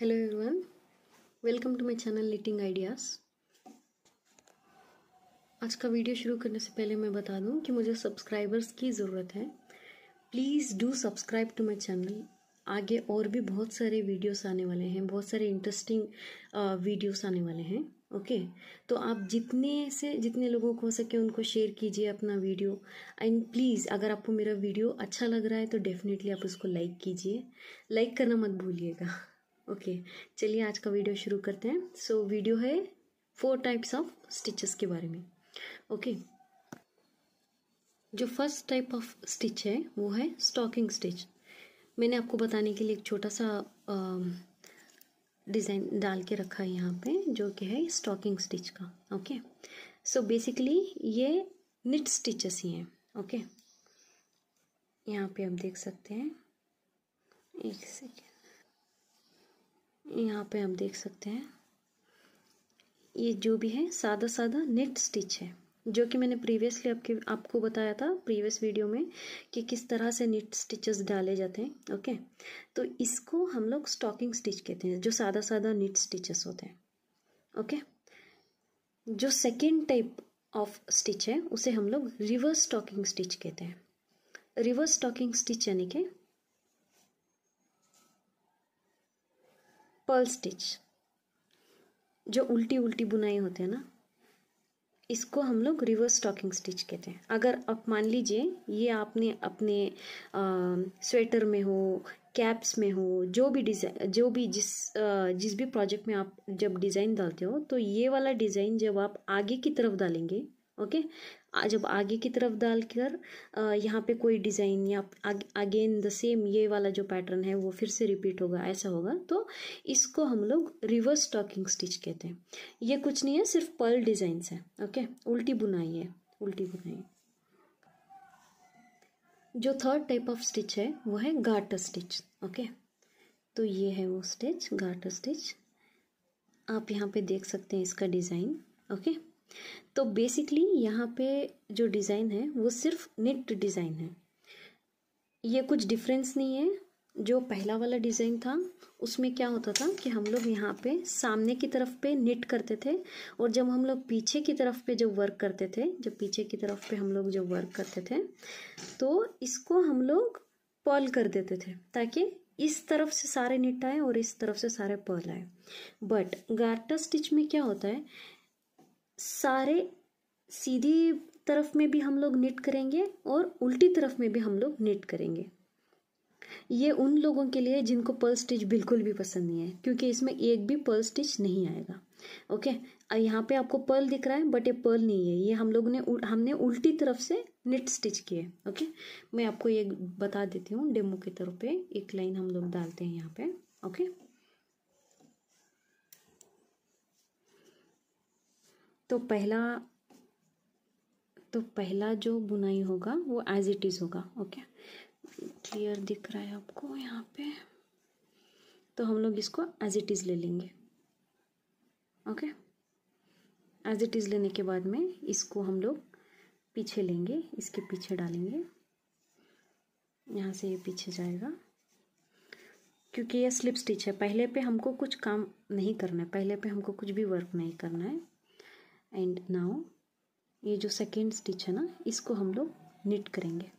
hello everyone welcome to my channel knitting ideas आज का video शुरू करने से पहले मैं बता दूं कि मुझे सब्सक्राइबर्स की ज़रूरत है please do subscribe to my channel आगे और भी बहुत सारे वीडियोस आने वाले हैं बहुत सारे इंटरेस्टिंग वीडियोस आने वाले हैं ओके तो आप जितने से जितने लोगों को हो सके उनको शेयर कीजिए अपना वीडियो एंड प्लीज़ अगर आपको मेरा वीडियो अच्छा लग रहा है तो डेफिनेटली आप उसको लाइक कीजिए लाइक करना मत भूलिएगा ओके चलिए आज का वीडियो शुरू करते हैं सो so, वीडियो है फोर टाइप्स ऑफ स्टिचेस के बारे में ओके okay. जो फर्स्ट टाइप ऑफ स्टिच है वो है स्टॉकिंग स्टिच मैंने आपको बताने के लिए एक छोटा सा डिज़ाइन डाल के रखा है यहाँ पे जो कि है स्टॉकिंग स्टिच का ओके सो बेसिकली ये निट स्टिचेस ही हैं ओके okay? यहाँ पे आप देख सकते हैं एक सेकेंड यहाँ पे हम देख सकते हैं ये जो भी है सादा सादा नेट स्टिच है जो कि मैंने प्रीवियसली आपके आपको बताया था प्रीवियस वीडियो में कि किस तरह से निट स्टिचेस डाले जाते हैं ओके तो इसको हम लोग स्टॉकिंग स्टिच कहते हैं जो सादा सादा निट स्टिचेस होते हैं ओके जो सेकेंड टाइप ऑफ स्टिच है उसे हम लोग रिवर्स स्टॉकिंग स्टिच कहते हैं रिवर्स स्टॉकिंग स्टिच यानी कि पर्ल स्टिच जो उल्टी उल्टी बुनाई होते हैं ना इसको हम लोग रिवर्स स्टॉकिंग स्टिच कहते हैं अगर आप मान लीजिए ये आपने अपने स्वेटर में हो कैप्स में हो जो भी डिज़ाइन जो भी जिस जिस भी प्रोजेक्ट में आप जब डिज़ाइन डालते हो तो ये वाला डिज़ाइन जब आप आगे की तरफ डालेंगे ओके जब आगे की तरफ डाल कर यहाँ पे कोई डिज़ाइन या अगेन द सेम ये वाला जो पैटर्न है वो फिर से रिपीट होगा ऐसा होगा तो इसको हम लोग रिवर्स टॉकिंग स्टिच कहते हैं ये कुछ नहीं है सिर्फ पर्ल डिज़ाइंस है ओके उल्टी बुनाई है उल्टी बुनाई जो थर्ड टाइप ऑफ स्टिच है वो है गाटर स्टिच ओके तो ये है वो स्टिच गाटर स्टिच आप यहाँ पे देख सकते हैं इसका डिज़ाइन ओके तो बेसिकली यहाँ पे जो डिज़ाइन है वो सिर्फ निट डिज़ाइन है ये कुछ डिफरेंस नहीं है जो पहला वाला डिज़ाइन था उसमें क्या होता था कि हम लोग यहाँ पे सामने की तरफ पे निट करते थे और जब हम लोग पीछे की तरफ पे जब वर्क करते थे जब पीछे की तरफ पे हम लोग जब वर्क करते थे तो इसको हम लोग पर्ल कर देते थे ताकि इस तरफ से सारे निट आए और इस तरफ से सारे पर्ल आए बट गार्टर स्टिच में क्या होता है सारे सीधी तरफ में भी हम लोग निट करेंगे और उल्टी तरफ में भी हम लोग निट करेंगे ये उन लोगों के लिए जिनको पर्ल स्टिच बिल्कुल भी पसंद नहीं है क्योंकि इसमें एक भी पर्ल स्टिच नहीं आएगा ओके यहाँ पे आपको पर्ल दिख रहा है बट ये पर्ल नहीं है ये हम लोग ने हमने उल्टी तरफ से निट स्टिच किए ओके मैं आपको ये बता देती हूँ डेमो की तरफ पे एक लाइन हम लोग डालते हैं यहाँ पे ओके तो पहला तो पहला जो बुनाई होगा वो एज इट इज़ होगा ओके क्लियर दिख रहा है आपको यहाँ पे तो हम लोग इसको एज इट इज़ ले लेंगे ओके एज इट इज़ लेने के बाद में इसको हम लोग पीछे लेंगे इसके पीछे डालेंगे यहाँ से ये पीछे जाएगा क्योंकि ये स्लिप स्टिच है पहले पे हमको कुछ काम नहीं करना है पहले पे हमको कुछ भी वर्क नहीं करना है एंड नाउ ये जो सेकेंड स्टिच है ना इसको हम लोग निट करेंगे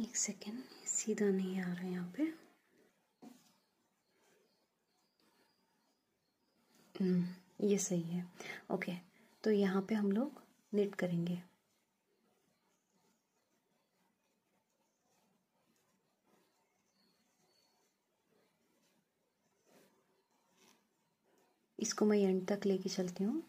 एक सेकेंड सीधा नहीं आ रहा है यहाँ पे हम्म, ये सही है ओके तो यहाँ पे हम लोग निट करेंगे इसको मैं एंड तक लेके चलती हूँ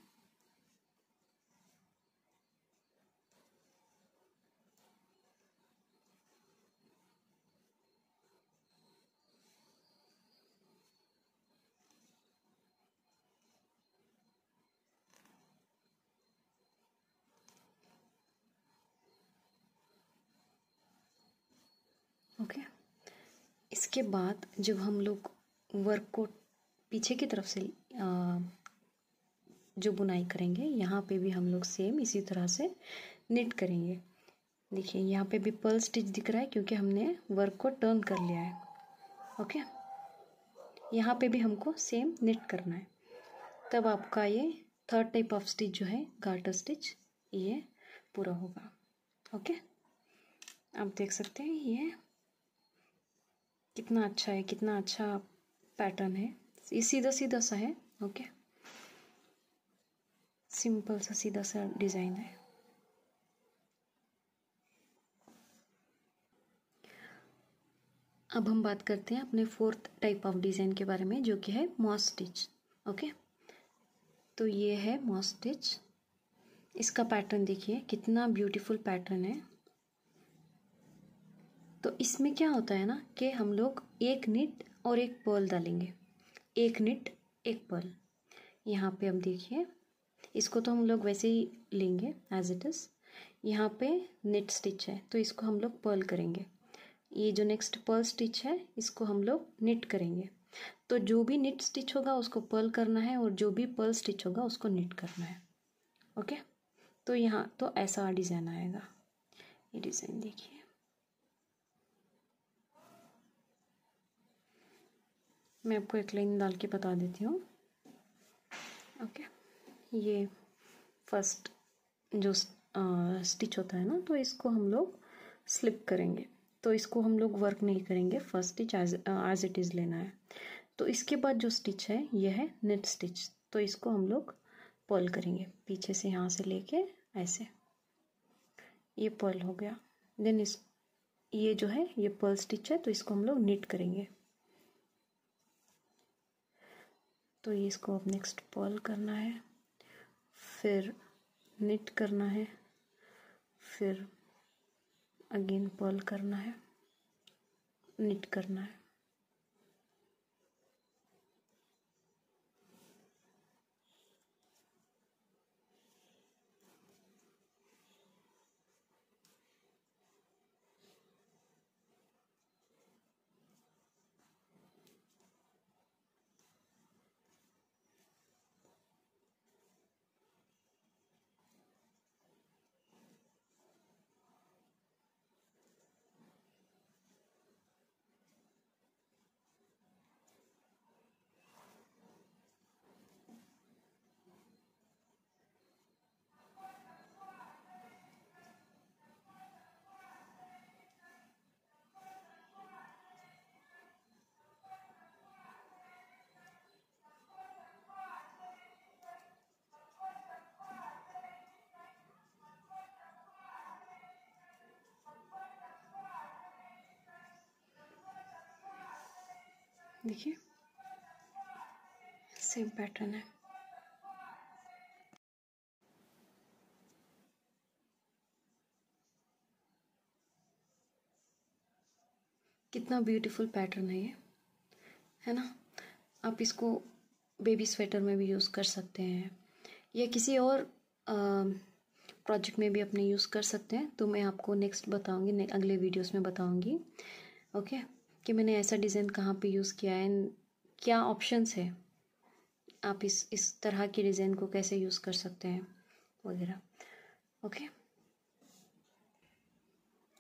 ओके इसके बाद जब हम लोग वर्क को पीछे की तरफ से आ, जो बुनाई करेंगे यहाँ पे भी हम लोग सेम इसी तरह से निट करेंगे देखिए यहाँ पे भी पर्ल स्टिच दिख रहा है क्योंकि हमने वर्क को टर्न कर लिया है ओके यहाँ पे भी हमको सेम निट करना है तब आपका ये थर्ड टाइप ऑफ स्टिच जो है गार्टर स्टिच ये पूरा होगा ओके आप देख सकते हैं ये कितना अच्छा है कितना अच्छा पैटर्न है ये सीधा सीधा सा है ओके सिंपल सा सीधा सा डिज़ाइन है अब हम बात करते हैं अपने फोर्थ टाइप ऑफ डिज़ाइन के बारे में जो कि है मॉस स्टिच ओके तो ये है मॉस स्टिच इसका पैटर्न देखिए कितना ब्यूटीफुल पैटर्न है तो इसमें क्या होता है ना कि हम लोग एक निट और एक पर्ल डालेंगे एक निट एक पर्ल यहाँ पे हम देखिए इसको तो हम लोग वैसे ही लेंगे एज इट इज़ यहाँ पे निट स्टिच है तो इसको हम लोग पर्ल करेंगे ये जो नेक्स्ट पर्ल स्टिच है इसको हम लोग निट करेंगे तो जो भी निट स्टिच होगा उसको पर्ल करना है और जो भी पर्ल स्टिच होगा उसको निट करना है ओके तो यहाँ तो ऐसा डिज़ाइन आएगा ये डिज़ाइन देखिए मैं आपको एक लाइन डाल के बता देती हूँ ओके ये फर्स्ट जो स्टिच होता है ना तो इसको हम लोग स्लिप करेंगे तो इसको हम लोग वर्क नहीं करेंगे first stitch as it is लेना है तो इसके बाद जो स्टिच है यह है नेट स्टिच तो इसको हम लोग पर्ल करेंगे पीछे से यहाँ से लेके ऐसे ये पर्ल हो गया देन इस ये जो है ये पर्ल स्टिच है तो इसको हम लोग नीट करेंगे तो ये इसको अब नेक्स्ट पॉल करना है फिर निट करना है फिर अगेन पॉल करना है निट करना है देखिए सेम पैटर्न है कितना ब्यूटीफुल पैटर्न है ये है ना आप इसको बेबी स्वेटर में भी यूज़ कर सकते हैं या किसी और प्रोजेक्ट में भी अपने यूज़ कर सकते हैं तो मैं आपको नेक्स्ट बताऊंगी ने, अगले वीडियोस में बताऊंगी ओके कि मैंने ऐसा डिज़ाइन कहाँ पे यूज़ किया है क्या ऑप्शंस है आप इस इस तरह के डिज़ाइन को कैसे यूज़ कर सकते हैं वगैरह ओके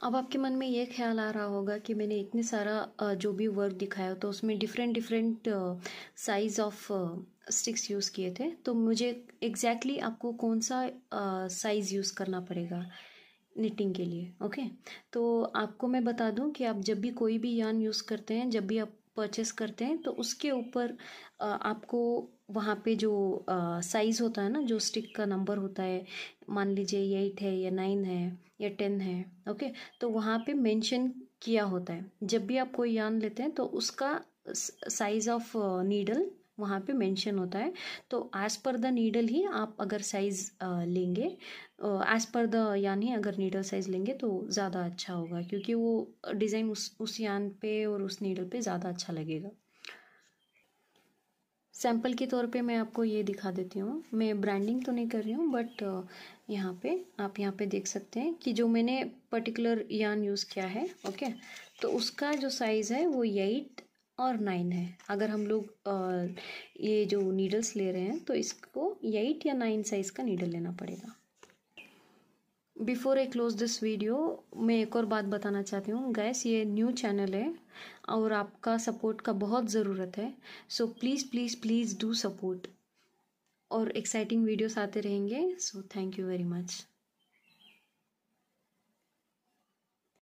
अब आपके मन में ये ख्याल आ रहा होगा कि मैंने इतने सारा जो भी वर्क दिखाया तो उसमें different different size of sticks use किए थे तो मुझे एग्जैक्टली exactly आपको कौन सा साइज़ यूज़ करना पड़ेगा निटिंग के लिए ओके तो आपको मैं बता दूं कि आप जब भी कोई भी यान यूज़ करते हैं जब भी आप परचेस करते हैं तो उसके ऊपर आपको वहाँ पे जो साइज़ होता है ना जो स्टिक का नंबर होता है मान लीजिए ये एट है या नाइन है या टेन है ओके तो वहाँ पे मेंशन किया होता है जब भी आप कोई यान लेते हैं तो उसका साइज़ ऑफ नीडल वहाँ पे मेंशन होता है तो एज़ पर द नीडल ही आप अगर साइज़ लेंगे एज़ पर द यान ही अगर नीडल साइज़ लेंगे तो ज़्यादा अच्छा होगा क्योंकि वो डिज़ाइन उस उस यान पे और उस नीडल पे ज़्यादा अच्छा लगेगा सैम्पल के तौर पे मैं आपको ये दिखा देती हूँ मैं ब्रांडिंग तो नहीं कर रही हूँ बट यहाँ पे आप यहाँ पे देख सकते हैं कि जो मैंने पर्टिकुलर यान यूज़ किया है ओके तो उसका जो साइज़ है वो एट और नाइन है अगर हम लोग ये जो नीडल्स ले रहे हैं तो इसको एट या नाइन साइज़ का नीडल लेना पड़ेगा before I close this video मैं एक और बात बताना चाहती हूँ गैस ये न्यू चैनल है और आपका सपोर्ट का बहुत ज़रूरत है so please please please do support और एक्साइटिंग वीडियोस आते रहेंगे so thank you very much